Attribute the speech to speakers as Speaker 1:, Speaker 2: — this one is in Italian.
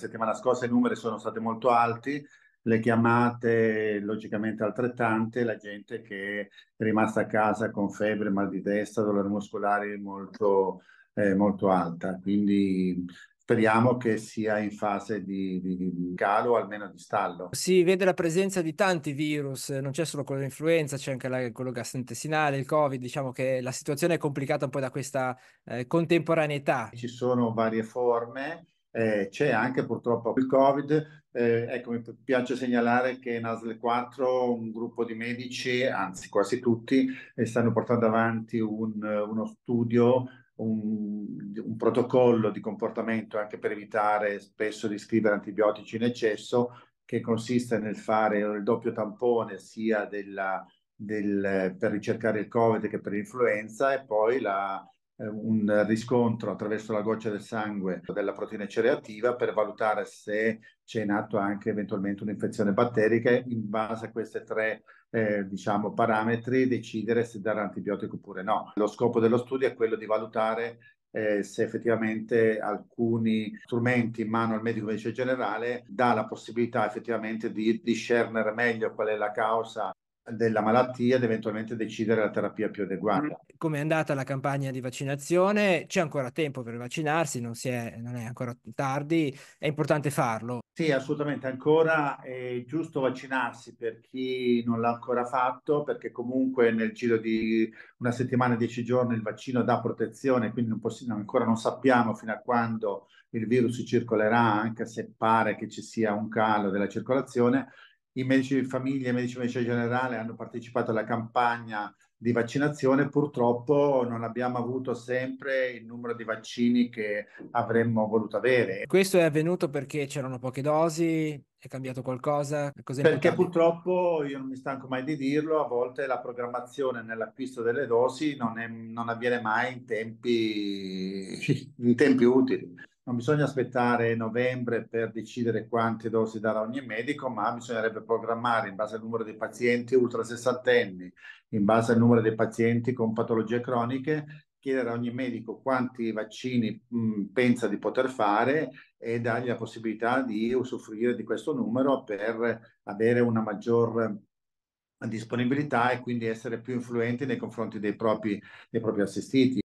Speaker 1: settimana scorsa i numeri sono stati molto alti, le chiamate logicamente altrettante, la gente che è rimasta a casa con febbre, mal di testa, dolore muscolare molto, eh, molto alta. Quindi speriamo che sia in fase di, di, di calo o almeno di stallo. Si
Speaker 2: vede la presenza di tanti virus, non c'è solo quello dell'influenza, c'è anche la, quello gastrointestinale, il Covid, diciamo che la situazione è complicata un po' da questa eh, contemporaneità.
Speaker 1: Ci sono varie forme eh, c'è anche purtroppo il Covid. Eh, ecco, mi piace segnalare che in 4 un gruppo di medici, anzi quasi tutti, eh, stanno portando avanti un, uno studio, un, un, protocollo di comportamento anche per evitare spesso di scrivere antibiotici in eccesso, che consiste nel fare il doppio tampone sia della, del, per ricercare il Covid che per l'influenza e poi la eh, un riscontro attraverso la goccia del sangue della proteina C-reattiva per valutare se c'è in atto anche eventualmente un'infezione batterica in base a questi tre eh, diciamo, parametri decidere se dare antibiotico oppure no. Lo scopo dello studio è quello di valutare eh, se effettivamente alcuni strumenti in mano al medico vice generale dà la possibilità effettivamente di discernere meglio qual è la causa della malattia ed eventualmente decidere la terapia più adeguata. Mm.
Speaker 2: Come è andata la campagna di vaccinazione? C'è ancora tempo per vaccinarsi, non, è, non è, ancora tardi, è importante farlo. Sì,
Speaker 1: assolutamente, ancora è giusto vaccinarsi per chi non l'ha ancora fatto, perché comunque nel giro di una settimana, dieci giorni il vaccino dà protezione, quindi non possiamo, ancora non sappiamo fino a quando il virus circolerà, anche se pare che ci sia un calo della circolazione i medici di famiglia, e i medici di medicina generale hanno partecipato alla campagna di vaccinazione, purtroppo non abbiamo avuto sempre il numero di vaccini che avremmo voluto avere.
Speaker 2: Questo è avvenuto perché c'erano poche dosi, è cambiato qualcosa? Cos'è perché purtroppo, io non mi stanco
Speaker 1: mai di dirlo, a volte la programmazione nell'acquisto delle dosi non, è, non avviene mai in tempi, in tempi utili non bisogna aspettare novembre per decidere quante dosi darà ogni medico, ma bisognerebbe programmare in base al numero dei pazienti ultra sessantenni, in base al numero dei pazienti con patologie croniche, chiedere a ogni medico quanti vaccini mh, mm, pensa di poter fare e dargli la possibilità di usufruire di questo numero per avere una maggior disponibilità e quindi essere più influenti nei confronti dei propri, dei propri assistiti.